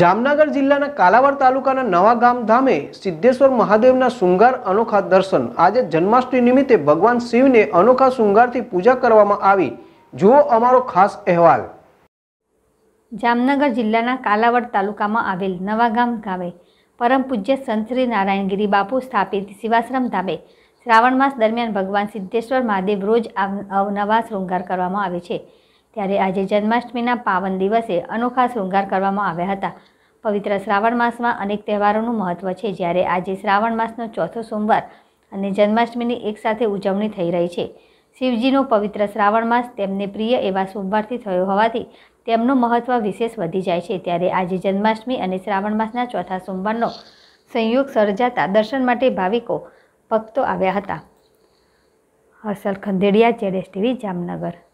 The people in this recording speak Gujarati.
જામનગર જિલ્લાના કાલાવડ તાલુકાના નવા ગામ ધામે સિદ્ધેશ્વર મહાદેવના શૃંગાર અનોખા દર્શન આજે જન્માષ્ટમી નિમિત્તે ભગવાન શિવને અનોખા શૃંગારથી પૂજા કરવામાં આવી જુઓ અમારો ખાસ અહેવાલ જામનગર જિલ્લાના કાલાવડ તાલુકામાં આવેલ નવા ગામ ગામે પરમ પૂજ્ય સંત શ્રી નારાયણગીરી બાપુ સ્થાપિત શિવાશ્રમ ધામે શ્રાવણ માસ દરમિયાન ભગવાન સિદ્ધેશ્વર મહાદેવ રોજ અવનવા શૃંગાર કરવામાં આવે છે ત્યારે આજે જન્માષ્ટમીના પાવન દિવસે અનોખા શૃંગાર કરવામાં આવ્યા હતા પવિત્ર શ્રાવણ માસમાં અનેક તહેવારોનું મહત્ત્વ છે જ્યારે આજે શ્રાવણ માસનો ચોથો સોમવાર અને જન્માષ્ટમીની એકસાથે ઉજવણી થઈ રહી છે શિવજીનો પવિત્ર શ્રાવણ માસ તેમને પ્રિય એવા સોમવારથી થયો હોવાથી તેમનું મહત્ત્વ વિશેષ વધી જાય છે ત્યારે આજે જન્માષ્ટમી અને શ્રાવણ માસના ચોથા સોમવારનો સંયોગ સર્જાતા દર્શન માટે ભાવિકો ભક્તો આવ્યા હતા હર્ષલ ખંદેડિયા જેડેસ ટીવી જામનગર